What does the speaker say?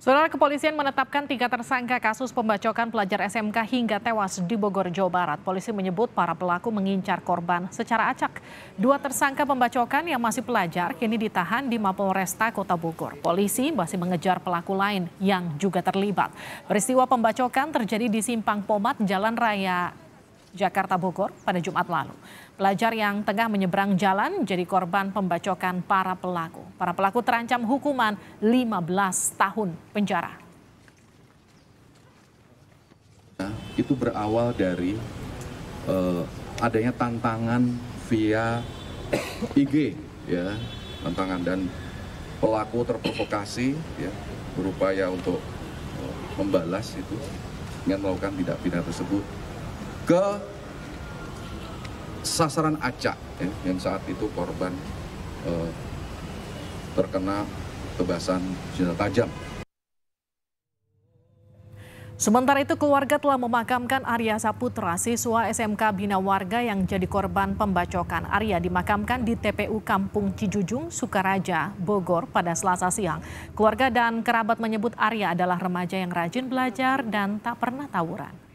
Saudara kepolisian menetapkan tiga tersangka kasus pembacokan pelajar SMK hingga tewas di Bogor, Jawa Barat. Polisi menyebut para pelaku mengincar korban secara acak. Dua tersangka pembacokan yang masih pelajar kini ditahan di Mapolresta Kota Bogor. Polisi masih mengejar pelaku lain yang juga terlibat. Peristiwa pembacokan terjadi di Simpang Pomat, Jalan Raya Jakarta Bogor pada Jumat lalu. Pelajar yang tengah menyeberang jalan jadi korban pembacokan para pelaku. Para pelaku terancam hukuman 15 tahun penjara. Itu berawal dari uh, adanya tantangan via IG ya, tantangan dan pelaku terprovokasi ya, berupaya untuk uh, membalas itu dengan melakukan tindak pidana tersebut ke sasaran acak ya, yang saat itu korban uh, terkena tebasan senjata tajam. Sementara itu keluarga telah memakamkan Arya Saputra, siswa SMK Bina Warga yang jadi korban pembacokan. Arya dimakamkan di TPU Kampung Cijujung, Sukaraja, Bogor pada selasa siang. Keluarga dan kerabat menyebut Arya adalah remaja yang rajin belajar dan tak pernah tawuran.